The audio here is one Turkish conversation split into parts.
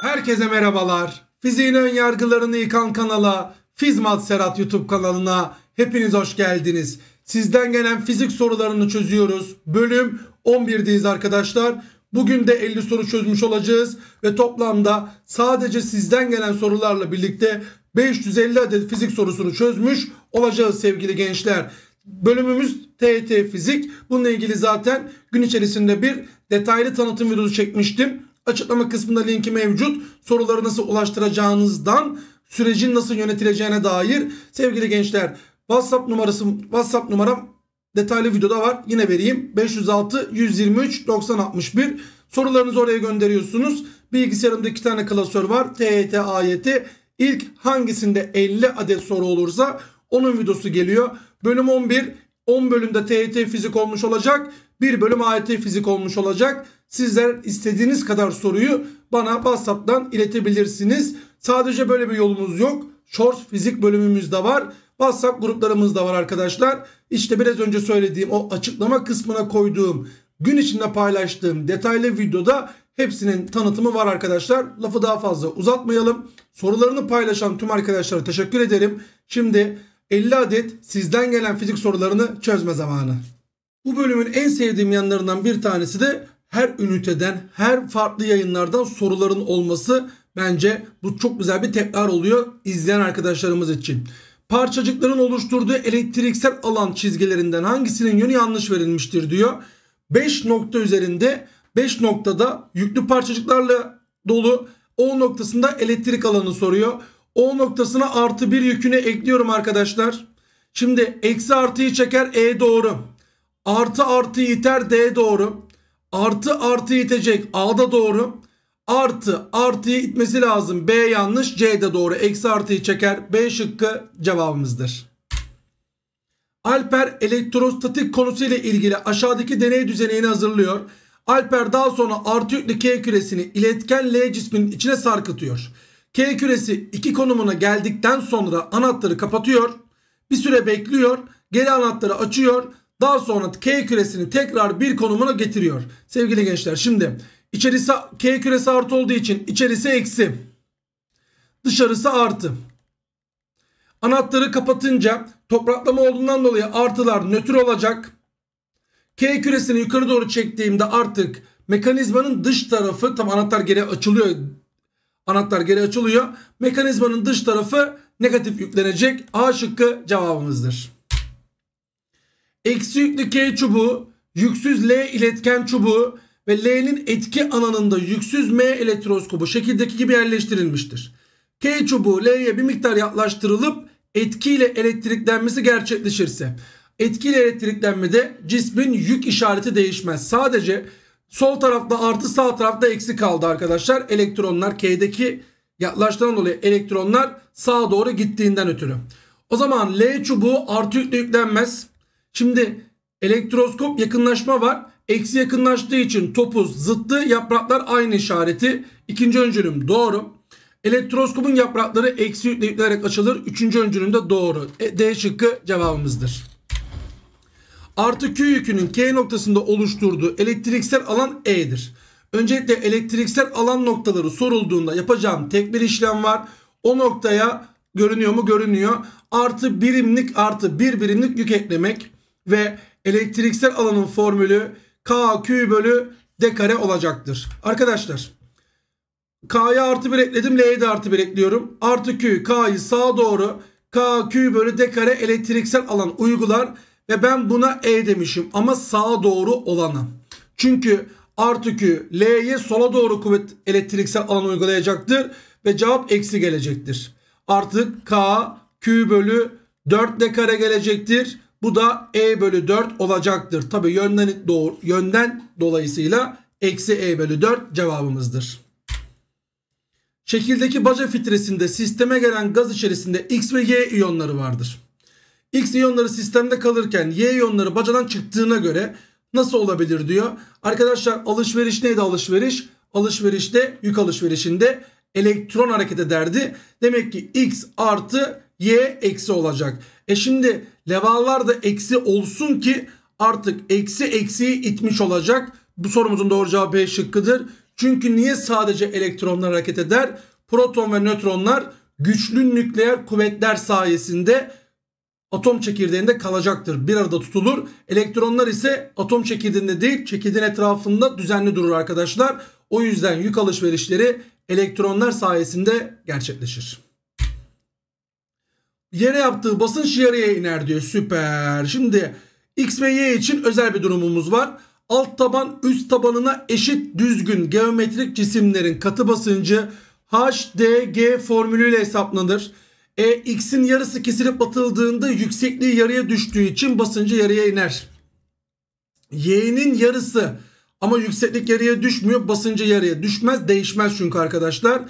Herkese merhabalar. Fiziğin ön yargılarını yıkan kanala, Fizmat Serhat YouTube kanalına hepiniz hoş geldiniz. Sizden gelen fizik sorularını çözüyoruz. Bölüm 11'deyiz arkadaşlar. Bugün de 50 soru çözmüş olacağız ve toplamda sadece sizden gelen sorularla birlikte 550 adet fizik sorusunu çözmüş olacağız sevgili gençler. Bölümümüz TET Fizik. Bununla ilgili zaten gün içerisinde bir detaylı tanıtım videosu çekmiştim. Açıklama kısmında linki mevcut. Soruları nasıl ulaştıracağınızdan sürecin nasıl yönetileceğine dair sevgili gençler WhatsApp numarası WhatsApp numaram detaylı videoda var. Yine vereyim. 506 123 90 61. Sorularınızı oraya gönderiyorsunuz. Bilgisayarımda iki tane klasör var. TET AYT. İlk hangisinde 50 adet soru olursa onun videosu geliyor. Bölüm 11. 10 bölümde TET e fizik olmuş olacak. 1 bölüm AYT e fizik olmuş olacak. Sizler istediğiniz kadar soruyu bana WhatsApp'tan iletebilirsiniz. Sadece böyle bir yolumuz yok. Shorts fizik bölümümüz de var. WhatsApp gruplarımız da var arkadaşlar. İşte biraz önce söylediğim o açıklama kısmına koyduğum gün içinde paylaştığım detaylı videoda hepsinin tanıtımı var arkadaşlar. Lafı daha fazla uzatmayalım. Sorularını paylaşan tüm arkadaşlara teşekkür ederim. Şimdi 50 adet sizden gelen fizik sorularını çözme zamanı. Bu bölümün en sevdiğim yanlarından bir tanesi de her üniteden, her farklı yayınlardan soruların olması bence bu çok güzel bir tekrar oluyor izleyen arkadaşlarımız için. Parçacıkların oluşturduğu elektriksel alan çizgilerinden hangisinin yönü yanlış verilmiştir diyor. 5 nokta üzerinde 5 noktada yüklü parçacıklarla dolu O noktasında elektrik alanı soruyor. O noktasına artı bir yükünü ekliyorum arkadaşlar. Şimdi eksi artıyı çeker E doğru. Artı artı iter D doğru. Artı artı itecek. A'da doğru. Artı artı itmesi lazım. B yanlış. C'de doğru. Eksi artıyı çeker. B şıkkı cevabımızdır. Alper elektrostatik konusuyla ilgili aşağıdaki deney düzenini hazırlıyor. Alper daha sonra artı yüklü K küresini iletken L cisminin içine sarkıtıyor. K küresi 2 konumuna geldikten sonra anahtarı kapatıyor. Bir süre bekliyor. Geri anahtarı açıyor daha sonra K küresini tekrar bir konumuna getiriyor. Sevgili gençler şimdi içerisi K küresi artı olduğu için içerisi eksi. Dışarısı artı. Anahtarı kapatınca topraklama olduğundan dolayı artılar nötr olacak. K küresini yukarı doğru çektiğimde artık mekanizmanın dış tarafı tam anahtar geri açılıyor. Anahtar geri açılıyor. Mekanizmanın dış tarafı negatif yüklenecek. A şıkkı cevabımızdır. Eksi yüklü K çubuğu, yüksüz L iletken çubuğu ve L'nin etki alanında yüksüz M elektroskobu şekildeki gibi yerleştirilmiştir. K çubuğu L'ye bir miktar yaklaştırılıp etkiyle elektriklenmesi gerçekleşirse etkiyle elektriklenmede cismin yük işareti değişmez. Sadece sol tarafta artı sağ tarafta eksi kaldı arkadaşlar. Elektronlar K'deki yaklaştıran dolayı elektronlar sağa doğru gittiğinden ötürü. O zaman L çubuğu artı yükle yüklenmez. Şimdi elektroskop yakınlaşma var. Eksi yakınlaştığı için topuz zıttı yapraklar aynı işareti. İkinci öncülüm doğru. Elektroskopun yaprakları eksi yükle yükleyerek açılır. Üçüncü öncülüm de doğru. E, D şıkkı cevabımızdır. Artı Q yükünün K noktasında oluşturduğu elektriksel alan E'dir. Öncelikle elektriksel alan noktaları sorulduğunda yapacağım tek bir işlem var. O noktaya görünüyor mu? Görünüyor. Artı birimlik artı bir birimlik yük eklemek ve elektriksel alanın formülü KQ bölü D kare olacaktır. Arkadaşlar K'ya artı 1 ekledim. L'ye de artı 1 ekliyorum. Artı Q K'yı sağa doğru KQ bölü D kare elektriksel alan uygular. Ve ben buna E demişim ama sağa doğru olanı. Çünkü artı Q L'ye sola doğru kuvvet elektriksel alan uygulayacaktır. Ve cevap eksi gelecektir. Artık K Q bölü 4 D kare gelecektir. Bu da e bölü 4 olacaktır. Tabi yönden, doğru, yönden dolayısıyla eksi e bölü 4 cevabımızdır. Şekildeki baca filtresinde sisteme gelen gaz içerisinde X ve Y iyonları vardır. X iyonları sistemde kalırken Y iyonları bacadan çıktığına göre nasıl olabilir diyor. Arkadaşlar alışveriş neydi alışveriş? Alışverişte yük alışverişinde elektron hareket ederdi. Demek ki X artı Y eksi olacak. E şimdi Levalar da eksi olsun ki artık eksi eksiyi itmiş olacak. Bu sorumuzun doğru cevabı B şıkkıdır. Çünkü niye sadece elektronlar hareket eder? Proton ve nötronlar güçlü nükleer kuvvetler sayesinde atom çekirdeğinde kalacaktır. Bir arada tutulur. Elektronlar ise atom çekirdeğinde değil çekirdeğin etrafında düzenli durur arkadaşlar. O yüzden yük alışverişleri elektronlar sayesinde gerçekleşir yere yaptığı basınç yarıya iner diyor. Süper. Şimdi X ve Y için özel bir durumumuz var. Alt taban üst tabanına eşit düzgün geometrik cisimlerin katı basıncı HDG formülüyle hesaplanır. E, X'in yarısı kesilip atıldığında yüksekliği yarıya düştüğü için basıncı yarıya iner. Y'nin yarısı ama yükseklik yarıya düşmüyor basıncı yarıya düşmez değişmez çünkü arkadaşlar.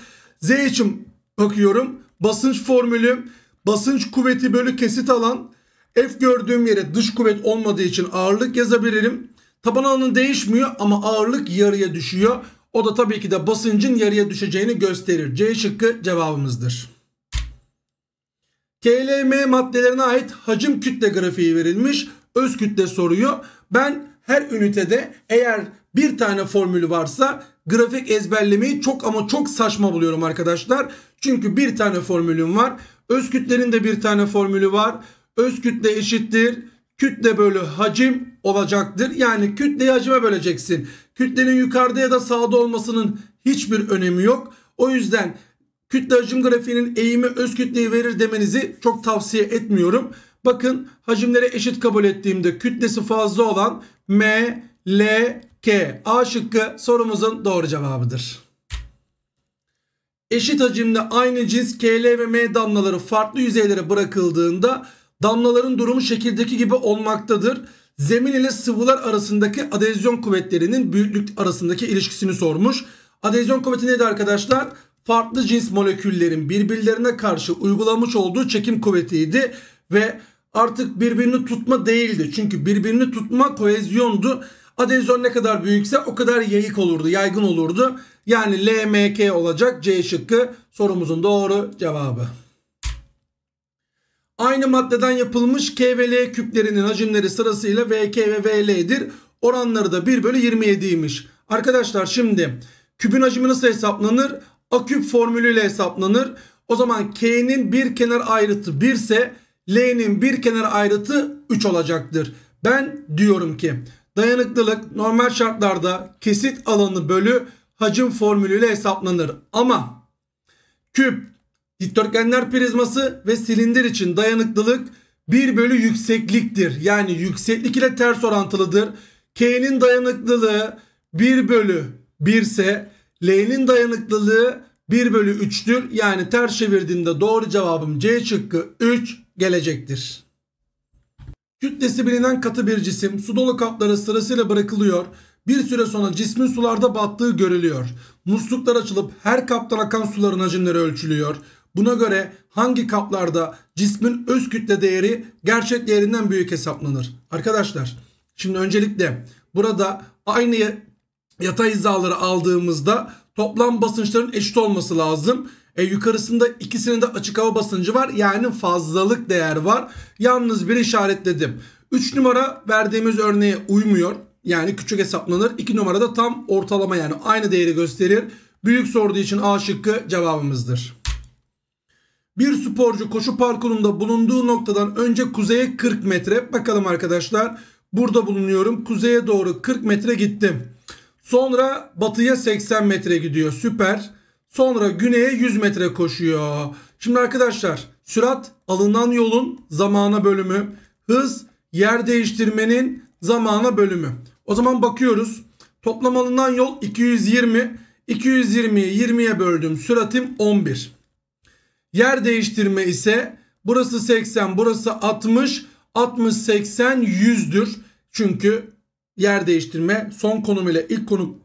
Z için bakıyorum basınç formülü basınç kuvveti bölü kesit alan F gördüğüm yere dış kuvvet olmadığı için ağırlık yazabilirim. Taban alanı değişmiyor ama ağırlık yarıya düşüyor. O da tabii ki de basıncın yarıya düşeceğini gösterir. C şıkkı cevabımızdır. KLM maddelerine ait hacim kütle grafiği verilmiş. Öz kütle soruyor. Ben her ünitede eğer bir tane formülü varsa grafik ezberlemeyi çok ama çok saçma buluyorum arkadaşlar. Çünkü bir tane formülüm var. Öz kütlenin de bir tane formülü var. Öz kütle eşittir. Kütle bölü hacim olacaktır. Yani kütleyi hacime böleceksin. Kütlenin yukarıda ya da sağda olmasının hiçbir önemi yok. O yüzden kütle hacim grafiğinin eğimi öz kütleyi verir demenizi çok tavsiye etmiyorum. Bakın hacimlere eşit kabul ettiğimde kütlesi fazla olan M, L, K. A şıkkı sorumuzun doğru cevabıdır eşit hacimde aynı cins KL ve M damlaları farklı yüzeylere bırakıldığında damlaların durumu şekildeki gibi olmaktadır. Zemin ile sıvılar arasındaki adezyon kuvvetlerinin büyüklük arasındaki ilişkisini sormuş. Adezyon kuvveti neydi arkadaşlar? Farklı cins moleküllerin birbirlerine karşı uygulamış olduğu çekim kuvvetiydi ve artık birbirini tutma değildi. Çünkü birbirini tutma koezyondu. Adezyon ne kadar büyükse o kadar yayık olurdu, yaygın olurdu. Yani LMK olacak C şıkkı sorumuzun doğru cevabı. Aynı maddeden yapılmış K ve L küplerinin hacimleri sırasıyla VK ve VL'dir. Oranları da 1 bölü 27'ymiş. Arkadaşlar şimdi küpün hacmi nasıl hesaplanır? A küp formülüyle hesaplanır. O zaman K'nin bir kenar ayrıtı 1 ise L'nin bir kenar ayrıtı 3 olacaktır. Ben diyorum ki Dayanıklılık normal şartlarda kesit alanı bölü hacim formülüyle hesaplanır. Ama küp, dikdörtgenler prizması ve silindir için dayanıklılık 1 bölü yüksekliktir. Yani yükseklik ile ters orantılıdır. K'nin dayanıklılığı 1 bölü 1 ise L'nin dayanıklılığı 1 bölü 3'tür. Yani ters çevirdiğimde doğru cevabım C şıkkı 3 gelecektir. Kütlesi bilinen katı bir cisim su dolu kaplara sırasıyla bırakılıyor. Bir süre sonra cismin sularda battığı görülüyor. Musluklar açılıp her kaptan akan suların hacimleri ölçülüyor. Buna göre hangi kaplarda cismin öz kütle değeri gerçek değerinden büyük hesaplanır? Arkadaşlar şimdi öncelikle burada aynı yatay hizaları aldığımızda toplam basınçların eşit olması lazım. E, yukarısında ikisinin de açık hava basıncı var. Yani fazlalık değer var. Yalnız bir işaretledim. 3 numara verdiğimiz örneğe uymuyor. Yani küçük hesaplanır. 2 numara da tam ortalama yani aynı değeri gösterir. Büyük sorduğu için A şıkkı cevabımızdır. Bir sporcu koşu parkurunda bulunduğu noktadan önce kuzeye 40 metre. Bakalım arkadaşlar. Burada bulunuyorum. Kuzeye doğru 40 metre gittim. Sonra batıya 80 metre gidiyor. Süper. Sonra güneye 100 metre koşuyor. Şimdi arkadaşlar sürat alınan yolun zamana bölümü. Hız yer değiştirmenin zamana bölümü. O zaman bakıyoruz. Toplam alınan yol 220. 220'yi 20'ye böldüm. Süratim 11. Yer değiştirme ise burası 80, burası 60. 60, 80, 100'dür. Çünkü yer değiştirme son konum ile ilk konum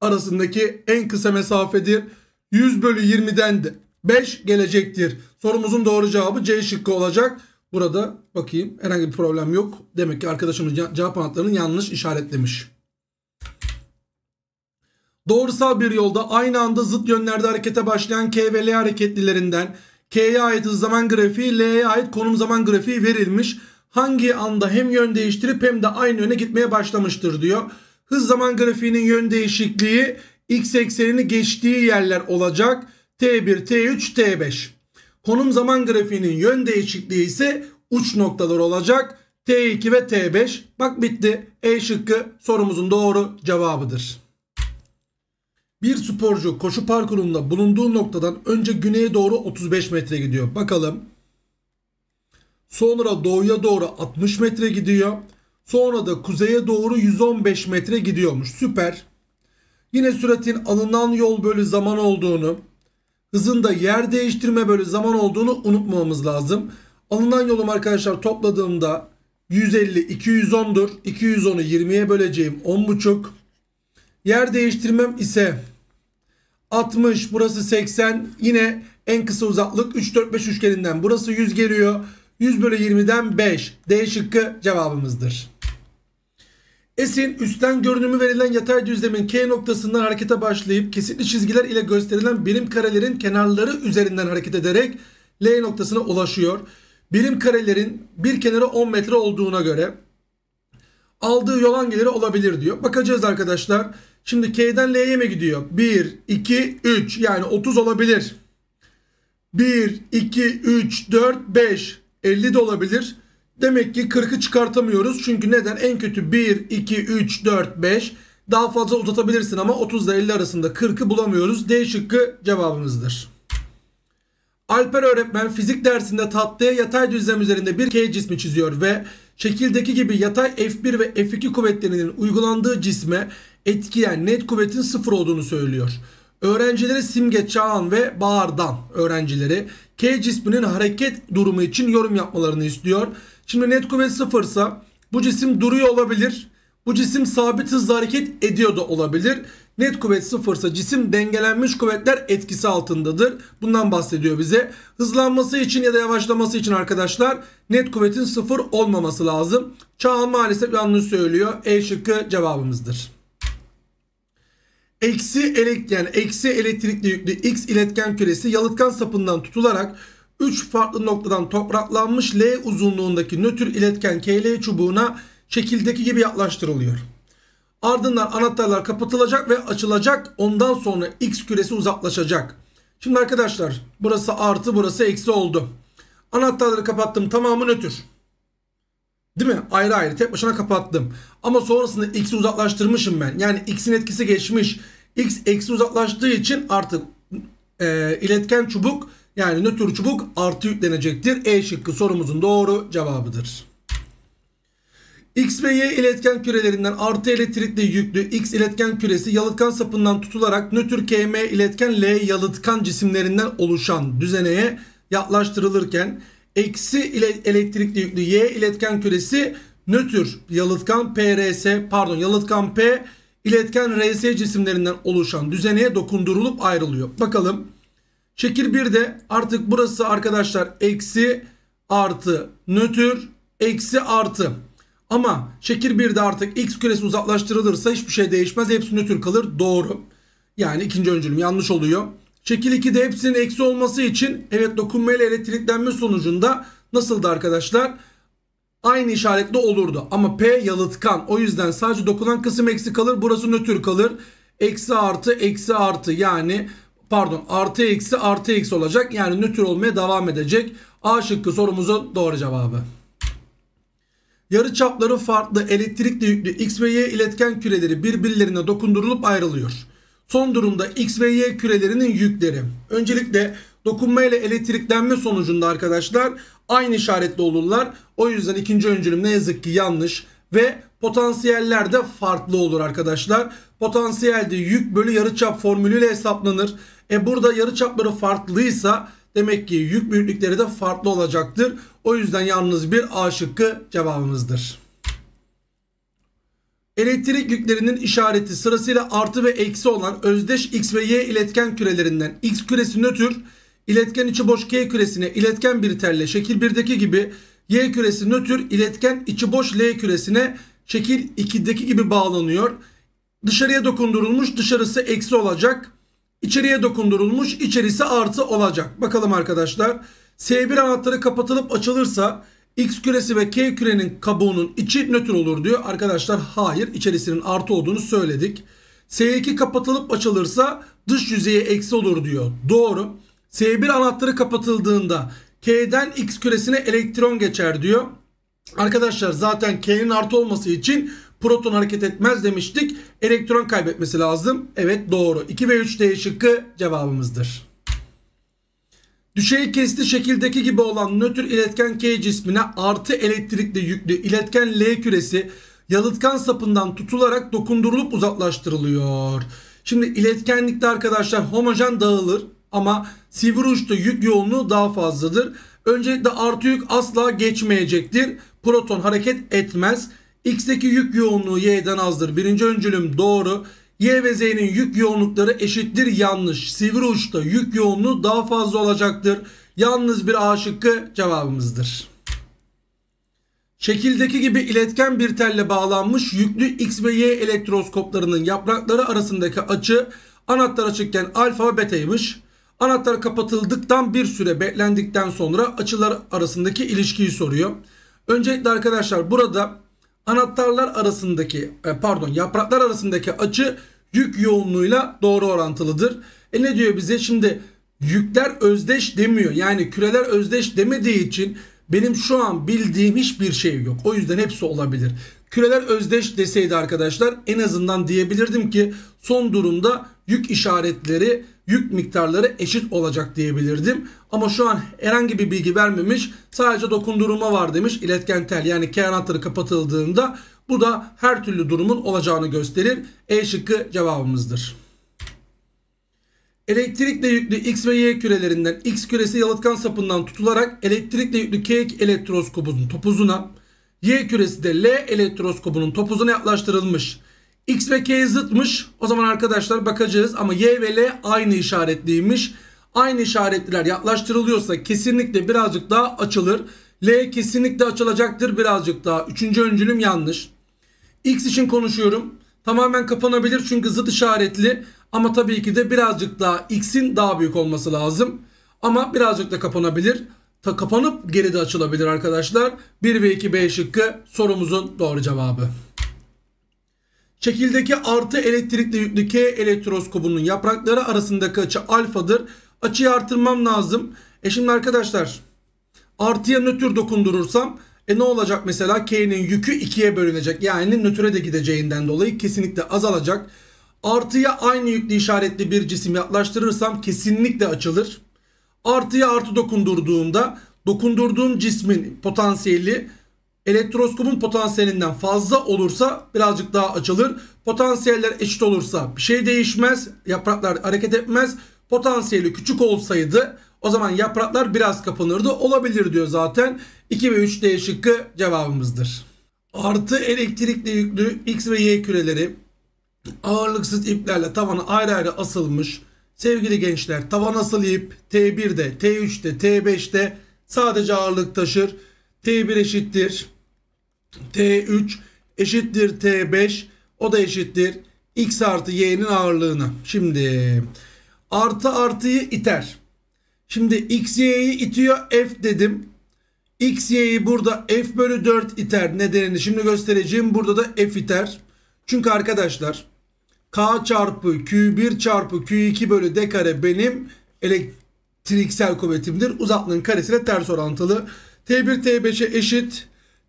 arasındaki en kısa mesafedir. 100 bölü 20'den de 5 gelecektir. Sorumuzun doğru cevabı C şıkkı olacak. Burada bakayım herhangi bir problem yok. Demek ki arkadaşımız cevap anahtarını yanlış işaretlemiş. Doğrusal bir yolda aynı anda zıt yönlerde harekete başlayan K ve L hareketlilerinden K'ye ait hız zaman grafiği, L'ye ait konum zaman grafiği verilmiş. Hangi anda hem yön değiştirip hem de aynı yöne gitmeye başlamıştır diyor. Hız zaman grafiğinin yön değişikliği X eksenini geçtiği yerler olacak. T1, T3, T5. Konum zaman grafiğinin yön değişikliği ise uç noktalar olacak. T2 ve T5. Bak bitti. E şıkkı sorumuzun doğru cevabıdır. Bir sporcu koşu parkurunda bulunduğu noktadan önce güneye doğru 35 metre gidiyor. Bakalım. Sonra doğuya doğru 60 metre gidiyor. Sonra da kuzeye doğru 115 metre gidiyormuş. Süper. Yine süratin alınan yol bölü zaman olduğunu, hızın da yer değiştirme bölü zaman olduğunu unutmamamız lazım. Alınan yolum arkadaşlar topladığımda 150 210'dur. 210'u 20'ye böleceğim 10.5. Yer değiştirmem ise 60 burası 80 yine en kısa uzaklık 3 4 5 üçgeninden burası 100 geliyor. 100 bölü 20'den 5 D şıkkı cevabımızdır. Esin üstten görünümü verilen yatay düzlemin K noktasından harekete başlayıp kesitli çizgiler ile gösterilen birim karelerin kenarları üzerinden hareket ederek L noktasına ulaşıyor. Birim karelerin bir kenarı 10 metre olduğuna göre aldığı yol hangileri olabilir diyor. Bakacağız arkadaşlar. Şimdi K'den L'ye mi gidiyor? 1, 2, 3 yani 30 olabilir. 1, 2, 3, 4, 5 50 de olabilir. Demek ki 40'ı çıkartamıyoruz. Çünkü neden? En kötü 1, 2, 3, 4, 5. Daha fazla uzatabilirsin ama 30 ile 50 arasında 40'ı bulamıyoruz. D şıkkı cevabımızdır. Alper öğretmen fizik dersinde tatlıya yatay düzlem üzerinde bir K cismi çiziyor ve şekildeki gibi yatay F1 ve F2 kuvvetlerinin uygulandığı cisme etkiyen net kuvvetin sıfır olduğunu söylüyor. Öğrencileri Simge Çağan ve Bağır'dan öğrencileri K cisminin hareket durumu için yorum yapmalarını istiyor. Şimdi net kuvvet sıfırsa bu cisim duruyor olabilir. Bu cisim sabit hızla hareket ediyor da olabilir. Net kuvvet sıfırsa cisim dengelenmiş kuvvetler etkisi altındadır. Bundan bahsediyor bize. Hızlanması için ya da yavaşlaması için arkadaşlar net kuvvetin sıfır olmaması lazım. Çağan maalesef yanlış söylüyor. E şıkkı cevabımızdır eksi elek yani eksi elektrikli yüklü X iletken küresi yalıtkan sapından tutularak 3 farklı noktadan topraklanmış L uzunluğundaki nötr iletken KL çubuğuna şekildeki gibi yaklaştırılıyor. Ardından anahtarlar kapatılacak ve açılacak. Ondan sonra X küresi uzaklaşacak. Şimdi arkadaşlar burası artı burası eksi oldu. Anahtarları kapattım tamamı nötr. Değil mi? Ayrı ayrı tek başına kapattım. Ama sonrasında x'i uzaklaştırmışım ben. Yani x'in etkisi geçmiş. x eksi uzaklaştığı için artık e, iletken çubuk yani nötr çubuk artı yüklenecektir. E şıkkı sorumuzun doğru cevabıdır. X ve Y iletken kürelerinden artı elektrikli yüklü X iletken küresi yalıtkan sapından tutularak nötr KM iletken L yalıtkan cisimlerinden oluşan düzeneye yaklaştırılırken eksi elektrikli yüklü Y iletken küresi nötr yalıtkan PRS pardon yalıtkan P iletken RS cisimlerinden oluşan düzeneye dokundurulup ayrılıyor. Bakalım. Şekil 1'de artık burası arkadaşlar eksi artı nötr eksi artı. Ama şekil 1'de artık x küresi uzaklaştırılırsa hiçbir şey değişmez. Hepsi nötr kalır. Doğru. Yani ikinci öncülüm yanlış oluyor. Şekil 2'de hepsinin eksi olması için evet dokunmayla elektriklenme sonucunda nasıldı arkadaşlar? Aynı işaretle olurdu. Ama P yalıtkan. O yüzden sadece dokunan kısım eksi kalır. Burası nötr kalır. Eksi artı eksi artı yani pardon artı eksi artı eksi olacak. Yani nötr olmaya devam edecek. A şıkkı sorumuzun doğru cevabı. Yarı çapları farklı elektrikli yüklü X ve Y iletken küreleri birbirlerine dokundurulup ayrılıyor. Son durumda X ve Y kürelerinin yükleri. Öncelikle dokunma ile elektriklenme sonucunda arkadaşlar aynı işaretli olurlar. O yüzden ikinci öncülüm ne yazık ki yanlış ve potansiyeller de farklı olur arkadaşlar. Potansiyel de yük bölü yarıçap formülüyle hesaplanır. E burada yarıçapları farklıysa demek ki yük büyüklükleri de farklı olacaktır. O yüzden yalnız bir A şıkkı cevabımızdır. Elektrik yüklerinin işareti sırasıyla artı ve eksi olan özdeş x ve y iletken kürelerinden x küresi nötr, iletken içi boş k küresine iletken bir telle şekil 1'deki gibi y küresi nötr, iletken içi boş l küresine şekil 2'deki gibi bağlanıyor. Dışarıya dokundurulmuş dışarısı eksi olacak. İçeriye dokundurulmuş içerisi artı olacak. Bakalım arkadaşlar. S1 anahtarı kapatılıp açılırsa X küresi ve K kürenin kabuğunun içi nötr olur diyor. Arkadaşlar hayır içerisinin artı olduğunu söyledik. S2 kapatılıp açılırsa dış yüzeye eksi olur diyor. Doğru. S1 anahtarı kapatıldığında K'den X küresine elektron geçer diyor. Arkadaşlar zaten K'nin artı olması için proton hareket etmez demiştik. Elektron kaybetmesi lazım. Evet doğru. 2 ve 3 D cevabımızdır. Düşey kesli şekildeki gibi olan nötr iletken K cismine artı elektrikle yüklü iletken L küresi yalıtkan sapından tutularak dokundurulup uzaklaştırılıyor. Şimdi iletkenlikte arkadaşlar homojen dağılır ama sivri uçta yük yoğunluğu daha fazladır. Öncelikle artı yük asla geçmeyecektir. Proton hareket etmez. X'deki yük yoğunluğu Y'den azdır. Birinci öncülüm doğru. Y ve Z'nin yük yoğunlukları eşittir yanlış. Sivri uçta yük yoğunluğu daha fazla olacaktır. Yalnız bir A şıkkı cevabımızdır. Şekildeki gibi iletken bir telle bağlanmış yüklü X ve Y elektroskoplarının yaprakları arasındaki açı anahtar açıkken alfa ve betaymış. Anahtar kapatıldıktan bir süre beklendikten sonra açılar arasındaki ilişkiyi soruyor. Öncelikle arkadaşlar burada anahtarlar arasındaki e, pardon yapraklar arasındaki açı yük yoğunluğuyla doğru orantılıdır. E ne diyor bize şimdi yükler özdeş demiyor. Yani küreler özdeş demediği için benim şu an bildiğim hiçbir şey yok. O yüzden hepsi olabilir. Küreler özdeş deseydi arkadaşlar en azından diyebilirdim ki son durumda yük işaretleri yük miktarları eşit olacak diyebilirdim. Ama şu an herhangi bir bilgi vermemiş sadece dokundurulma var demiş iletken tel yani K anahtarı kapatıldığında bu da her türlü durumun olacağını gösterir. E şıkkı cevabımızdır. Elektrikle yüklü X ve Y kürelerinden X küresi yalıtkan sapından tutularak elektrikle yüklü K elektroskobunun topuzuna, Y küresi de L elektroskobunun topuzuna yaklaştırılmış. X ve K zıtmış. O zaman arkadaşlar bakacağız ama Y ve L aynı işaretliymiş. Aynı işaretliler yaklaştırılıyorsa kesinlikle birazcık daha açılır. L kesinlikle açılacaktır birazcık daha. Üçüncü öncülüm yanlış. X için konuşuyorum. Tamamen kapanabilir çünkü zıt işaretli. Ama tabii ki de birazcık daha X'in daha büyük olması lazım. Ama birazcık da kapanabilir. Ta kapanıp geri de açılabilir arkadaşlar. 1 ve 2 B şıkkı sorumuzun doğru cevabı. Çekildeki artı elektrikli yüklü K elektroskobunun yaprakları arasındaki açı alfadır. Açıyı artırmam lazım. E şimdi arkadaşlar artıya nötr dokundurursam e ne olacak mesela K'nin yükü 2'ye bölünecek. Yani nötre de gideceğinden dolayı kesinlikle azalacak. Artıya aynı yüklü işaretli bir cisim yaklaştırırsam kesinlikle açılır. Artıya artı dokundurduğumda dokundurduğum cismin potansiyeli Elektroskopun potansiyelinden fazla olursa birazcık daha açılır. Potansiyeller eşit olursa bir şey değişmez. Yapraklar hareket etmez. Potansiyeli küçük olsaydı o zaman yapraklar biraz kapanırdı. Olabilir diyor zaten. 2 ve 3 D cevabımızdır. Artı elektrikli yüklü X ve Y küreleri ağırlıksız iplerle tavana ayrı ayrı asılmış. Sevgili gençler tavan asılı ip T1'de, T3'te, T5'te sadece ağırlık taşır. T1 eşittir T3 eşittir T5 o da eşittir X artı Y'nin ağırlığına. Şimdi artı artıyı iter. Şimdi X Y'yi itiyor F dedim. X Y'yi burada F bölü 4 iter. Nedenini şimdi göstereceğim. Burada da F iter. Çünkü arkadaşlar K çarpı Q1 çarpı Q2 bölü D kare benim elektriksel kuvvetimdir. Uzaklığın karesine ters orantılı. T1 T5'e eşit.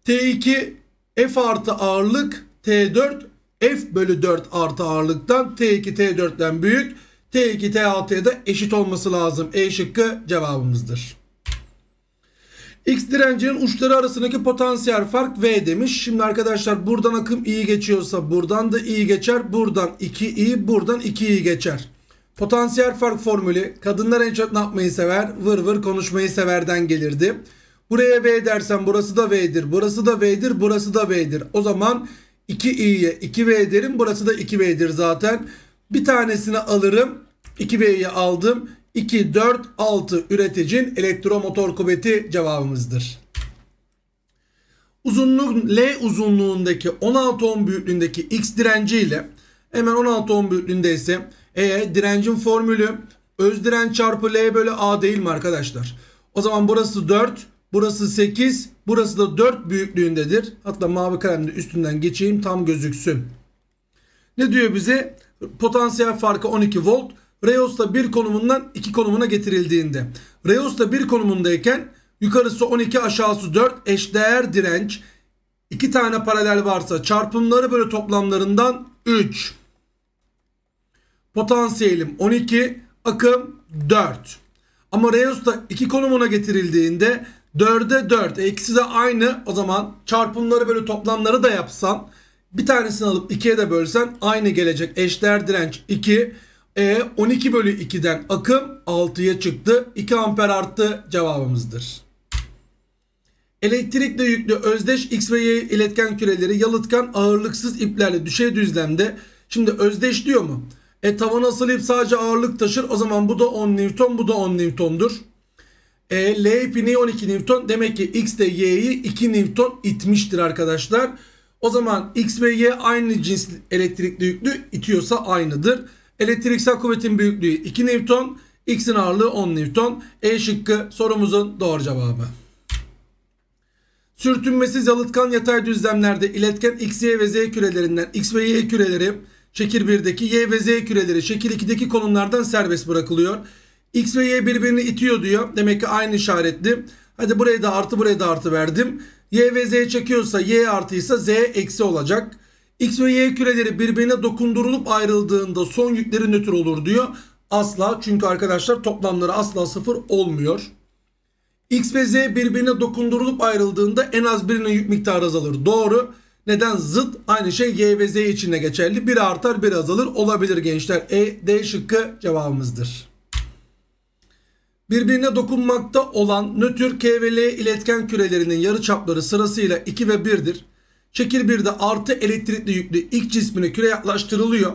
T2 F artı ağırlık T4 F bölü 4 artı ağırlıktan T2 T4'ten büyük T2 T6'ya da eşit olması lazım. E şıkkı cevabımızdır. X direncinin uçları arasındaki potansiyel fark V demiş. Şimdi arkadaşlar buradan akım iyi geçiyorsa buradan da iyi geçer. Buradan 2i buradan 2i geçer. Potansiyel fark formülü kadınlar en çok ne yapmayı sever? Vır vır konuşmayı severden gelirdi. Buraya V dersen burası da V'dir. Burası da V'dir. Burası da V'dir. O zaman 2i'ye 2V derim. Burası da 2V'dir zaten. Bir tanesini alırım. 2V'yi aldım. 2, 4, 6 üreticin elektromotor kuvveti cevabımızdır. Uzunluk L uzunluğundaki 16 ohm büyüklüğündeki X direnci ile hemen 16 ohm büyüklüğünde ise E direncin formülü öz direnç çarpı L bölü A değil mi arkadaşlar? O zaman burası 4, Burası 8. Burası da 4 büyüklüğündedir. Hatta mavi kalemle üstünden geçeyim tam gözüksün. Ne diyor bize? Potansiyel farkı 12 volt. Reos da bir konumundan iki konumuna getirildiğinde. Reos da bir konumundayken yukarısı 12 aşağısı 4 eşdeğer direnç. 2 tane paralel varsa çarpımları böyle toplamlarından 3. Potansiyelim 12, akım 4. Ama Reus da iki konumuna getirildiğinde 4'e 4. E, ikisi de aynı. O zaman çarpımları böyle toplamları da yapsan bir tanesini alıp 2'ye de bölsen aynı gelecek. Eşdeğer direnç 2. E, 12 bölü 2'den akım 6'ya çıktı. 2 amper arttı cevabımızdır. Elektrikle yüklü özdeş X ve Y iletken küreleri yalıtkan ağırlıksız iplerle düşey düzlemde. Şimdi özdeş diyor mu? E tavan asılı ip sadece ağırlık taşır. O zaman bu da 10 Newton bu da 10 Newton'dur. E, L ipi ne 12 Newton? Demek ki X de Y'yi 2 Newton itmiştir arkadaşlar. O zaman X ve Y aynı cins elektrikli yüklü itiyorsa aynıdır. Elektriksel kuvvetin büyüklüğü 2 Newton. X'in ağırlığı 10 Newton. E şıkkı sorumuzun doğru cevabı. Sürtünmesiz yalıtkan yatay düzlemlerde iletken X, Y ve Z kürelerinden X ve Y küreleri şekil 1'deki Y ve Z küreleri şekil 2'deki konumlardan serbest bırakılıyor. X ve Y birbirini itiyor diyor. Demek ki aynı işaretli. Hadi buraya da artı buraya da artı verdim. Y ve Z çekiyorsa Y artıysa Z eksi olacak. X ve Y küreleri birbirine dokundurulup ayrıldığında son yükleri nötr olur diyor. Asla çünkü arkadaşlar toplamları asla sıfır olmuyor. X ve Z birbirine dokundurulup ayrıldığında en az birinin yük miktarı azalır. Doğru. Neden zıt? Aynı şey Y ve Z için de geçerli. Biri artar biri azalır olabilir gençler. E, D şıkkı cevabımızdır. Birbirine dokunmakta olan nötr K ve L iletken kürelerinin yarıçapları sırasıyla 2 ve 1'dir. Şekil 1'de artı elektrikli yüklü ilk cismine küre yaklaştırılıyor.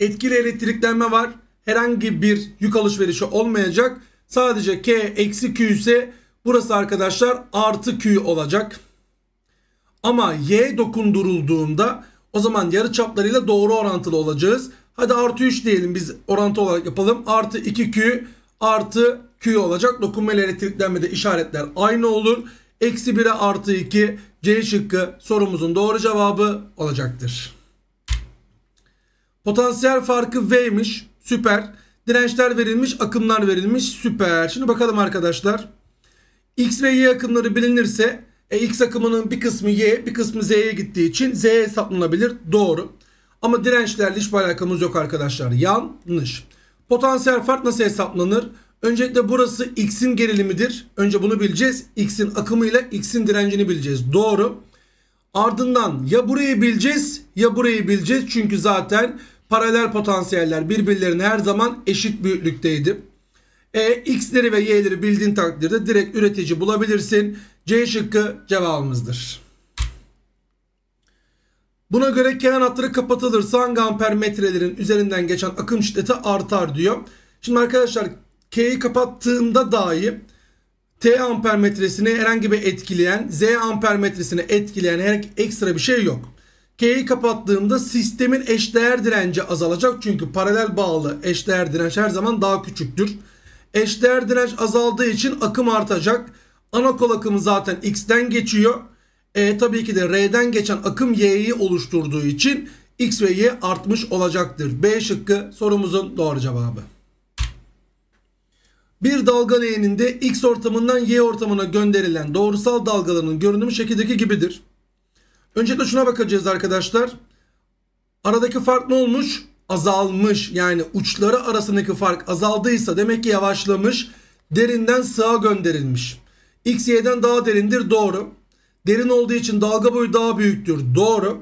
Etkili elektriklenme var. Herhangi bir yük alışverişi olmayacak. Sadece K eksi Q ise burası arkadaşlar artı Q olacak. Ama Y dokundurulduğunda o zaman yarı çaplarıyla doğru orantılı olacağız. Hadi artı 3 diyelim biz orantı olarak yapalım. Artı 2Q artı Q olacak. Dokunma ile elektriklenmede işaretler aynı olur. Eksi 1'e artı 2 C şıkkı sorumuzun doğru cevabı olacaktır. Potansiyel farkı V'miş. Süper. Dirençler verilmiş, akımlar verilmiş. Süper. Şimdi bakalım arkadaşlar. X ve Y akımları bilinirse e, X akımının bir kısmı Y, bir kısmı Z'ye gittiği için Z hesaplanabilir. Doğru. Ama dirençlerle hiçbir alakamız yok arkadaşlar. Yanlış. Potansiyel fark nasıl hesaplanır? Öncelikle burası x'in gerilimidir. Önce bunu bileceğiz. x'in akımıyla x'in direncini bileceğiz. Doğru. Ardından ya burayı bileceğiz ya burayı bileceğiz. Çünkü zaten paralel potansiyeller birbirlerine her zaman eşit büyüklükteydi. E, x'leri ve y'leri bildiğin takdirde direkt üretici bulabilirsin. C şıkkı cevabımızdır. Buna göre kenar hatları kapatılırsa hangi amper metrelerin üzerinden geçen akım şiddeti artar diyor. Şimdi arkadaşlar K'yi kapattığımda dahi T amper metresini herhangi bir etkileyen, Z amper metresini etkileyen herhangi ekstra bir şey yok. K'yi kapattığımda sistemin eşdeğer direnci azalacak. Çünkü paralel bağlı eşdeğer direnç her zaman daha küçüktür. Eşdeğer direnç azaldığı için akım artacak. Ana kol akımı zaten X'den geçiyor. E tabii ki de R'den geçen akım Y'yi oluşturduğu için X ve Y artmış olacaktır. B şıkkı sorumuzun doğru cevabı. Bir dalga leğeninde X ortamından Y ortamına gönderilen doğrusal dalgaların görünümü şekildeki gibidir. Öncelikle şuna bakacağız arkadaşlar. Aradaki fark ne olmuş? Azalmış. Yani uçları arasındaki fark azaldıysa demek ki yavaşlamış. Derinden sağa gönderilmiş. X, Y'den daha derindir. Doğru derin olduğu için dalga boyu daha büyüktür. Doğru.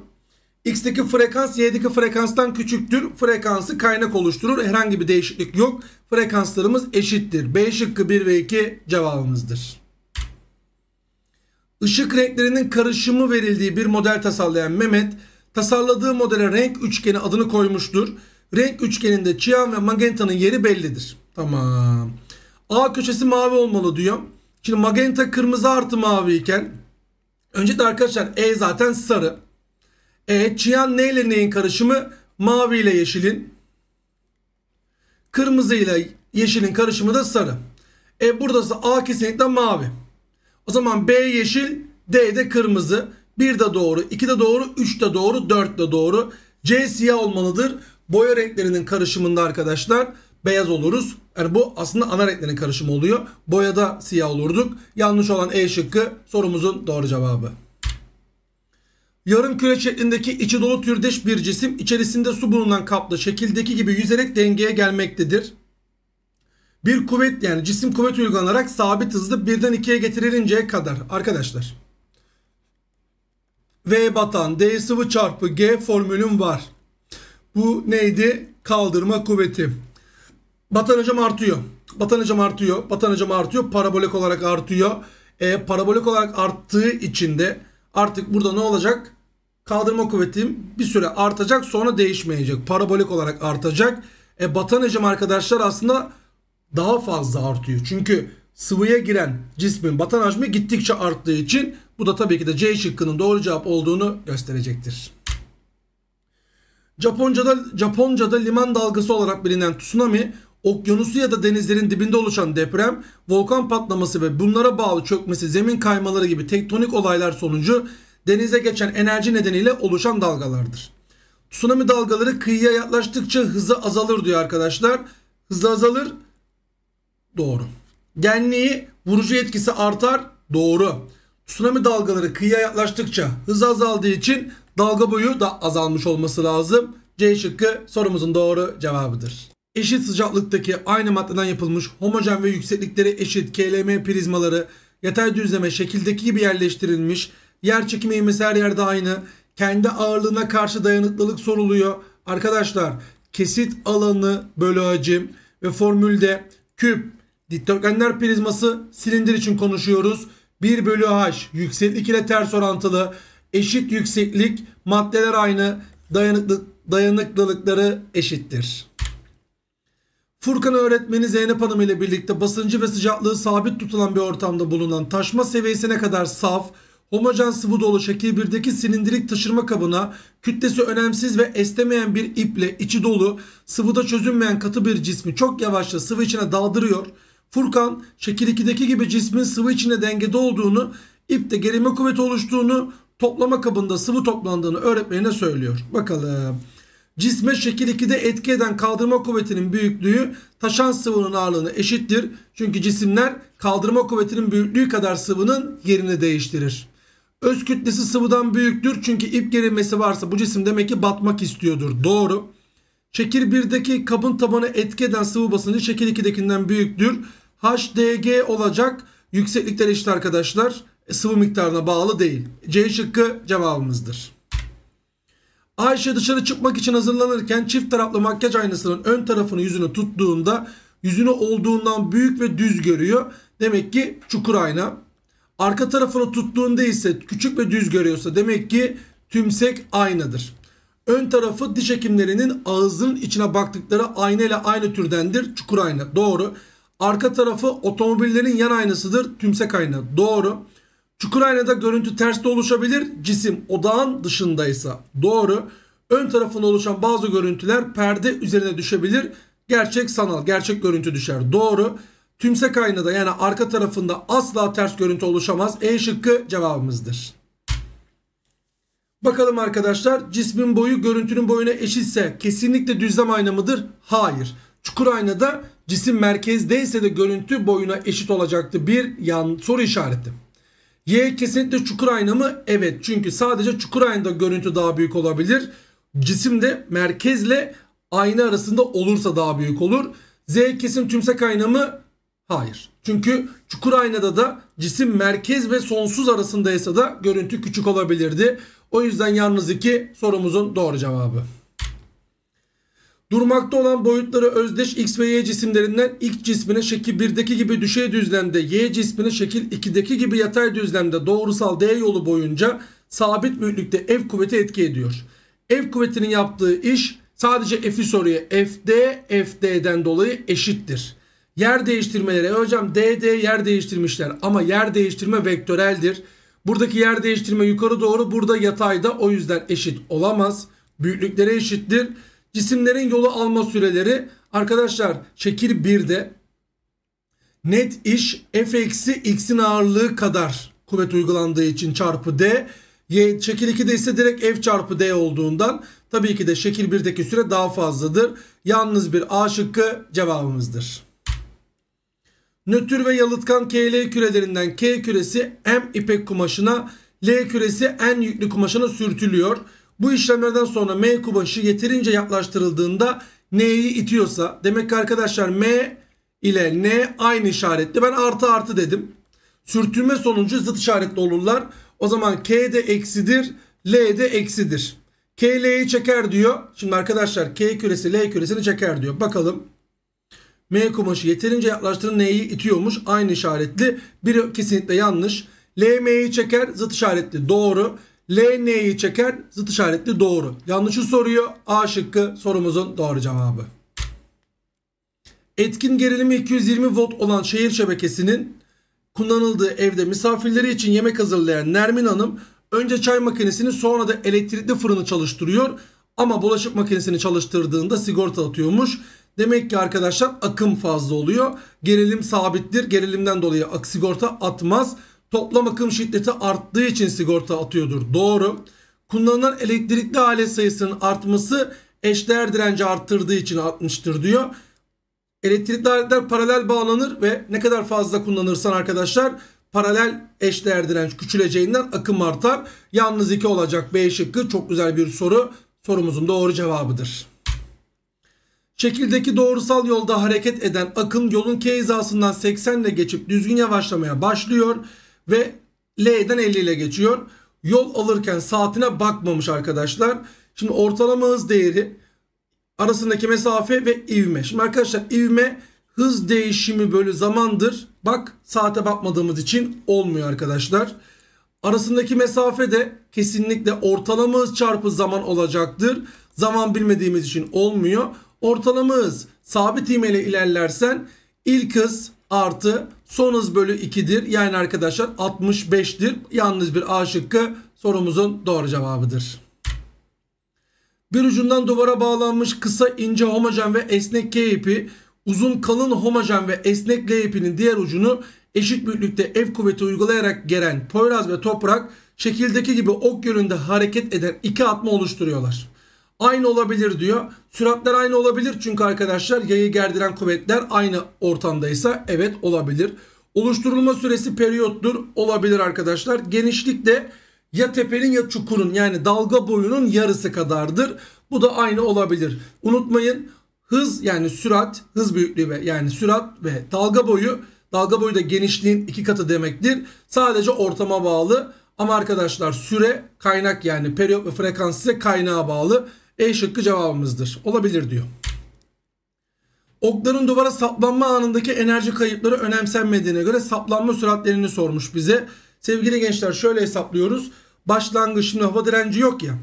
X'deki frekans Y'deki frekanstan küçüktür. Frekansı kaynak oluşturur. Herhangi bir değişiklik yok. Frekanslarımız eşittir. B şıkkı 1 ve 2 cevabımızdır. Işık renklerinin karışımı verildiği bir model tasarlayan Mehmet, tasarladığı modele renk üçgeni adını koymuştur. Renk üçgeninde çiyan ve magenta'nın yeri bellidir. Tamam. A köşesi mavi olmalı diyor. Şimdi magenta kırmızı artı mavi iken Öncelikle arkadaşlar E zaten sarı. E çiyan ne neyin karışımı? Mavi ile yeşilin. Kırmızı ile yeşilin karışımı da sarı. E buradası A kesinlikle mavi. O zaman B yeşil, D de kırmızı. 1 de doğru, 2 de doğru, 3 de doğru, 4 de doğru. C siyah olmalıdır. Boya renklerinin karışımında arkadaşlar beyaz oluruz. Yani bu aslında ana renklerin karışımı oluyor. Boyada siyah olurduk. Yanlış olan E şıkkı sorumuzun doğru cevabı. Yarım küre şeklindeki içi dolu türdeş bir cisim içerisinde su bulunan kaplı şekildeki gibi yüzerek dengeye gelmektedir. Bir kuvvet yani cisim kuvvet uygulanarak sabit hızlı birden ikiye getirilinceye kadar arkadaşlar. V batan D sıvı çarpı G formülüm var. Bu neydi? Kaldırma kuvveti. Batan hocam artıyor. Batan hocam artıyor. Batan hocam artıyor. Parabolik olarak artıyor. E, parabolik olarak arttığı için de artık burada ne olacak? Kaldırma kuvvetim bir süre artacak sonra değişmeyecek. Parabolik olarak artacak. E, batan hacim arkadaşlar aslında daha fazla artıyor. Çünkü sıvıya giren cismin batan hacmi gittikçe arttığı için bu da tabii ki de C şıkkının doğru cevap olduğunu gösterecektir. Japonca'da, Japonca'da liman dalgası olarak bilinen tsunami okyanusu ya da denizlerin dibinde oluşan deprem, volkan patlaması ve bunlara bağlı çökmesi, zemin kaymaları gibi tektonik olaylar sonucu denize geçen enerji nedeniyle oluşan dalgalardır. Tsunami dalgaları kıyıya yaklaştıkça hızı azalır diyor arkadaşlar. Hızı azalır. Doğru. Genliği vurucu etkisi artar. Doğru. Tsunami dalgaları kıyıya yaklaştıkça hız azaldığı için dalga boyu da azalmış olması lazım. C şıkkı sorumuzun doğru cevabıdır eşit sıcaklıktaki aynı maddeden yapılmış homojen ve yükseklikleri eşit KLM prizmaları yatay düzleme şekildeki gibi yerleştirilmiş. Yer çekimi ivmesi her yerde aynı. Kendi ağırlığına karşı dayanıklılık soruluyor. Arkadaşlar kesit alanı bölü hacim ve formülde küp dikdörtgenler prizması silindir için konuşuyoruz. 1 bölü h yükseklik ile ters orantılı eşit yükseklik maddeler aynı dayanıklı, dayanıklılıkları eşittir. Furkan öğretmeni Zeynep Hanım ile birlikte basıncı ve sıcaklığı sabit tutulan bir ortamda bulunan taşma seviyesine kadar saf, homojen sıvı dolu şekil 1'deki silindirik taşırma kabına kütlesi önemsiz ve estemeyen bir iple içi dolu sıvıda çözünmeyen katı bir cismi çok yavaşça sıvı içine daldırıyor. Furkan şekil 2'deki gibi cismin sıvı içine dengede olduğunu, ipte gerime kuvveti oluştuğunu, toplama kabında sıvı toplandığını öğretmenine söylüyor. Bakalım. Cisme şekil 2'de etki eden kaldırma kuvvetinin büyüklüğü taşan sıvının ağırlığına eşittir. Çünkü cisimler kaldırma kuvvetinin büyüklüğü kadar sıvının yerini değiştirir. Öz kütlesi sıvıdan büyüktür çünkü ip gerilmesi varsa bu cisim demek ki batmak istiyordur. Doğru. Şekil 1'deki kabın tabanı etki eden sıvı basıncı şekil 2'dekinden büyüktür. HDG olacak yükseklikler eşit arkadaşlar. E, sıvı miktarına bağlı değil. C şıkkı cevabımızdır. Ayşe dışarı çıkmak için hazırlanırken çift taraflı makyaj aynasının ön tarafını yüzünü tuttuğunda yüzünü olduğundan büyük ve düz görüyor. Demek ki çukur ayna. Arka tarafını tuttuğunda ise küçük ve düz görüyorsa demek ki tümsek aynadır. Ön tarafı diş hekimlerinin ağzının içine baktıkları ayna ile aynı türdendir. Çukur ayna. Doğru. Arka tarafı otomobillerin yan aynasıdır. Tümsek ayna. Doğru. Çukur aynada görüntü terste oluşabilir cisim odağın dışındaysa. Doğru. Ön tarafında oluşan bazı görüntüler perde üzerine düşebilir. Gerçek sanal, gerçek görüntü düşer. Doğru. Tümsek aynada yani arka tarafında asla ters görüntü oluşamaz. E şıkkı cevabımızdır. Bakalım arkadaşlar cismin boyu görüntünün boyuna eşitse kesinlikle düzlem ayna mıdır? Hayır. Çukur aynada cisim merkezdeyse de görüntü boyuna eşit olacaktı. Bir yan soru işareti. Y kesinlikle çukur ayna mı? Evet çünkü sadece çukur aynada görüntü daha büyük olabilir. Cisim de merkezle ayna arasında olursa daha büyük olur. Z kesim tümsek ayna mı? Hayır. Çünkü çukur aynada da cisim merkez ve sonsuz arasındaysa da görüntü küçük olabilirdi. O yüzden yalnız iki sorumuzun doğru cevabı. Durmakta olan boyutları özdeş X ve Y cisimlerinden ilk cismine şekil 1'deki gibi düşey düzlemde, Y cismine şekil 2'deki gibi yatay düzlemde doğrusal D yolu boyunca sabit büyüklükte F kuvveti etki ediyor. F kuvvetinin yaptığı iş sadece F'i soruyor. FD, FD'den dolayı eşittir. Yer değiştirmeleri, e hocam DD yer değiştirmişler ama yer değiştirme vektöreldir. Buradaki yer değiştirme yukarı doğru, burada yatayda o yüzden eşit olamaz. Büyüklüklere eşittir. Cisimlerin yolu alma süreleri arkadaşlar şekil 1'de net iş f eksi x'in ağırlığı kadar kuvvet uygulandığı için çarpı d. Y, şekil 2'de ise direkt f çarpı d olduğundan tabii ki de şekil 1'deki süre daha fazladır. Yalnız bir a şıkkı cevabımızdır. Nötr ve yalıtkan KL kürelerinden K küresi M ipek kumaşına, L küresi N yüklü kumaşına sürtülüyor. Bu işlemlerden sonra M kubaşı yeterince yaklaştırıldığında N'yi itiyorsa demek ki arkadaşlar M ile N aynı işaretli. Ben artı artı dedim. Sürtünme sonucu zıt işaretli olurlar. O zaman K de eksidir, L de eksidir. K L'yi çeker diyor. Şimdi arkadaşlar K küresi L küresini çeker diyor. Bakalım. M kumaşı yeterince yaklaştığında N'yi itiyormuş. Aynı işaretli. Biri kesinlikle yanlış. L M'yi çeker zıt işaretli. Doğru. L N'yi çeker zıt işaretli doğru. Yanlışı soruyor. A şıkkı sorumuzun doğru cevabı. Etkin gerilimi 220 volt olan şehir şebekesinin kullanıldığı evde misafirleri için yemek hazırlayan Nermin Hanım önce çay makinesini sonra da elektrikli fırını çalıştırıyor. Ama bulaşık makinesini çalıştırdığında sigorta atıyormuş. Demek ki arkadaşlar akım fazla oluyor. Gerilim sabittir. Gerilimden dolayı sigorta atmaz. Toplam akım şiddeti arttığı için sigorta atıyordur. Doğru. Kullanılan elektrikli alet sayısının artması eşdeğer direnci arttırdığı için artmıştır diyor. Elektrikli aletler paralel bağlanır ve ne kadar fazla kullanırsan arkadaşlar paralel eşdeğer direnç küçüleceğinden akım artar. Yalnız 2 olacak B şıkkı çok güzel bir soru. Sorumuzun doğru cevabıdır. Şekildeki doğrusal yolda hareket eden akım yolun K hizasından 80 ile geçip düzgün yavaşlamaya başlıyor. Ve L'den 50 ile geçiyor. Yol alırken saatine bakmamış arkadaşlar. Şimdi ortalama hız değeri arasındaki mesafe ve ivme. Şimdi arkadaşlar ivme hız değişimi bölü zamandır. Bak saate bakmadığımız için olmuyor arkadaşlar. Arasındaki mesafe de kesinlikle ortalama hız çarpı zaman olacaktır. Zaman bilmediğimiz için olmuyor. Ortalama hız sabit ivmeyle ilerlersen ilk hız artı son hız bölü 2'dir. Yani arkadaşlar 65'tir. Yalnız bir A şıkkı sorumuzun doğru cevabıdır. Bir ucundan duvara bağlanmış kısa ince homojen ve esnek K ipi uzun kalın homojen ve esnek L ipinin diğer ucunu eşit büyüklükte F kuvveti uygulayarak gelen Poyraz ve Toprak şekildeki gibi ok yönünde hareket eden iki atma oluşturuyorlar aynı olabilir diyor. Süratler aynı olabilir çünkü arkadaşlar yayı gerdiren kuvvetler aynı ortamdaysa evet olabilir. Oluşturulma süresi periyottur olabilir arkadaşlar. Genişlik de ya tepenin ya çukurun yani dalga boyunun yarısı kadardır. Bu da aynı olabilir. Unutmayın hız yani sürat hız büyüklüğü ve yani sürat ve dalga boyu dalga boyu da genişliğin iki katı demektir. Sadece ortama bağlı ama arkadaşlar süre kaynak yani periyot ve frekans ise kaynağa bağlı. E şıkkı cevabımızdır. Olabilir diyor. Okların duvara saplanma anındaki enerji kayıpları önemsenmediğine göre saplanma süratlerini sormuş bize. Sevgili gençler şöyle hesaplıyoruz. Başlangıç şimdi hava direnci yok ya.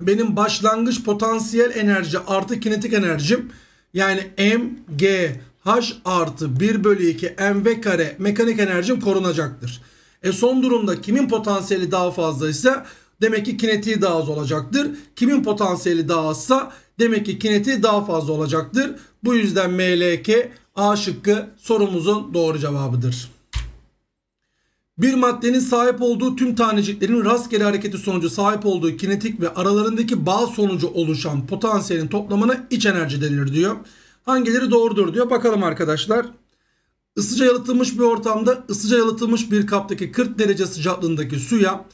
Benim başlangıç potansiyel enerji artı kinetik enerjim yani MGH artı 1 bölü 2 MV kare mekanik enerjim korunacaktır. E son durumda kimin potansiyeli daha fazla ise Demek ki kinetiği daha az olacaktır. Kimin potansiyeli daha azsa demek ki kinetiği daha fazla olacaktır. Bu yüzden MLK A şıkkı sorumuzun doğru cevabıdır. Bir maddenin sahip olduğu tüm taneciklerin rastgele hareketi sonucu sahip olduğu kinetik ve aralarındaki bağ sonucu oluşan potansiyelin toplamına iç enerji denir diyor. Hangileri doğrudur diyor. Bakalım arkadaşlar. Isıca yalıtılmış bir ortamda ısıca yalıtılmış bir kaptaki 40 derece sıcaklığındaki suya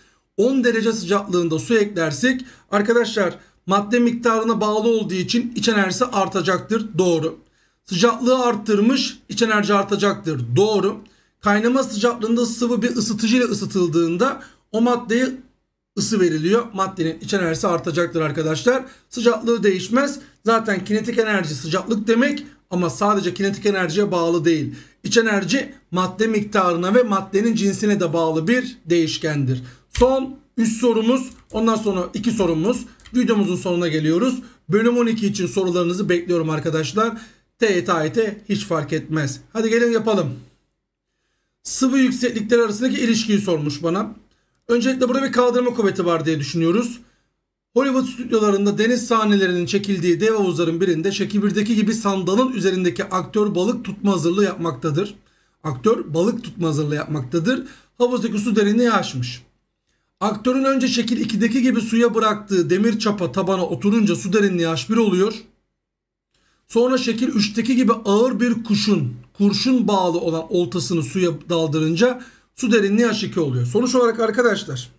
10 derece sıcaklığında su eklersek arkadaşlar madde miktarına bağlı olduğu için iç enerjisi artacaktır. Doğru. Sıcaklığı arttırmış iç enerji artacaktır. Doğru. Kaynama sıcaklığında sıvı bir ısıtıcı ile ısıtıldığında o maddeye ısı veriliyor. Maddenin iç enerjisi artacaktır arkadaşlar. Sıcaklığı değişmez. Zaten kinetik enerji sıcaklık demek ama sadece kinetik enerjiye bağlı değil. İç enerji madde miktarına ve maddenin cinsine de bağlı bir değişkendir. Son 3 sorumuz. Ondan sonra 2 sorumuz. Videomuzun sonuna geliyoruz. Bölüm 12 için sorularınızı bekliyorum arkadaşlar. T, T, T hiç fark etmez. Hadi gelin yapalım. Sıvı yükseklikler arasındaki ilişkiyi sormuş bana. Öncelikle burada bir kaldırma kuvveti var diye düşünüyoruz. Hollywood stüdyolarında deniz sahnelerinin çekildiği dev havuzların birinde Şekibir'deki gibi sandalın üzerindeki aktör balık tutma hazırlığı yapmaktadır. Aktör balık tutma hazırlığı yapmaktadır. Havuzdaki su derinliği aşmış. Aktörün önce şekil 2'deki gibi suya bıraktığı demir çapa tabana oturunca su derinliği H1 oluyor. Sonra şekil 3'teki gibi ağır bir kuşun kurşun bağlı olan oltasını suya daldırınca su derinliği H2 oluyor. Sonuç olarak arkadaşlar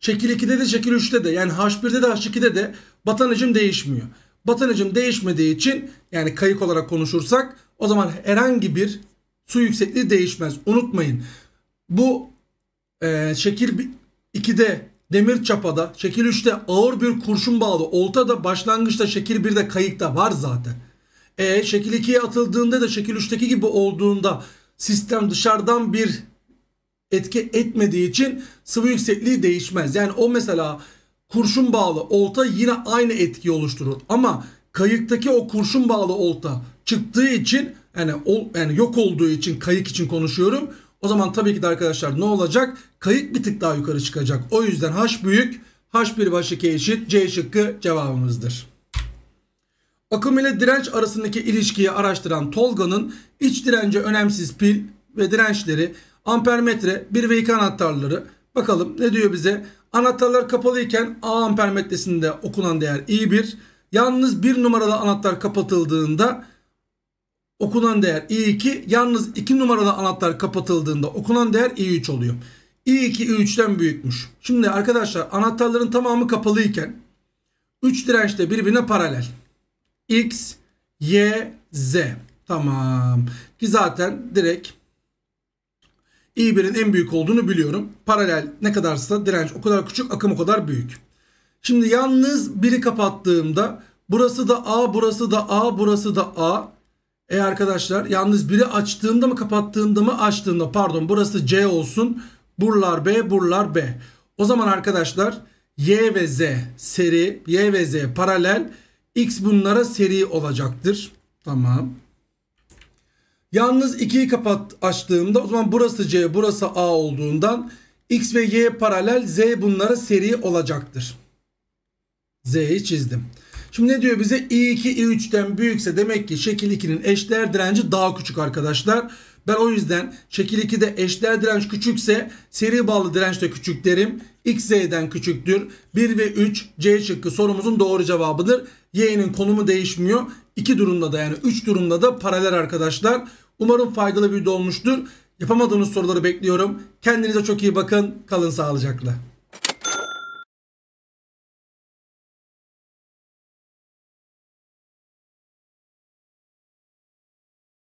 şekil 2'de de şekil 3'te de yani H1'de de H2'de de batan hacim değişmiyor. Batan hacim değişmediği için yani kayık olarak konuşursak o zaman herhangi bir su yüksekliği değişmez. Unutmayın bu e, şekil 2'de demir çapada, şekil 3'te ağır bir kurşun bağlı. Olta da başlangıçta şekil 1'de kayıkta var zaten. E, şekil 2'ye atıldığında da şekil 3'teki gibi olduğunda sistem dışarıdan bir etki etmediği için sıvı yüksekliği değişmez. Yani o mesela kurşun bağlı olta yine aynı etki oluşturur. Ama kayıktaki o kurşun bağlı olta çıktığı için yani, ol, yani yok olduğu için kayık için konuşuyorum o zaman tabii ki de arkadaşlar ne olacak? Kayık bir tık daha yukarı çıkacak. O yüzden h büyük h1 başı k eşit c şıkkı cevabımızdır. Akım ile direnç arasındaki ilişkiyi araştıran Tolga'nın iç dirence önemsiz pil ve dirençleri, ampermetre, 1 ve 2 anahtarları. Bakalım ne diyor bize? Anahtarlar kapalıyken A ampermetresinde okunan değer i1. Yalnız bir numaralı anahtar kapatıldığında okunan değer i2 yalnız 2 numaralı anahtar kapatıldığında okunan değer i3 oluyor. i2 i3'ten büyükmüş. Şimdi arkadaşlar anahtarların tamamı kapalı iken 3 direnç de birbirine paralel. X, Y, Z. Tamam. Ki zaten direkt i1'in en büyük olduğunu biliyorum. Paralel ne kadarsa direnç o kadar küçük akım o kadar büyük. Şimdi yalnız biri kapattığımda burası da A, burası da A, burası da A. E arkadaşlar yalnız biri açtığımda mı kapattığımda mı açtığımda pardon burası C olsun. Buralar B buralar B. O zaman arkadaşlar Y ve Z seri Y ve Z paralel X bunlara seri olacaktır. Tamam. Yalnız 2'yi kapat açtığımda o zaman burası C burası A olduğundan X ve Y paralel Z bunlara seri olacaktır. Z'yi çizdim. Şimdi ne diyor bize? i2 i3'ten e büyükse demek ki şekil 2'nin eşdeğer direnci daha küçük arkadaşlar. Ben o yüzden şekil 2'de eşdeğer direnç küçükse seri bağlı direnç de küçük derim. XZ'den küçüktür. 1 ve 3 C şıkkı sorumuzun doğru cevabıdır. Y'nin konumu değişmiyor. 2 durumda da yani 3 durumda da paralel arkadaşlar. Umarım faydalı bir video olmuştur. Yapamadığınız soruları bekliyorum. Kendinize çok iyi bakın. Kalın sağlıcakla.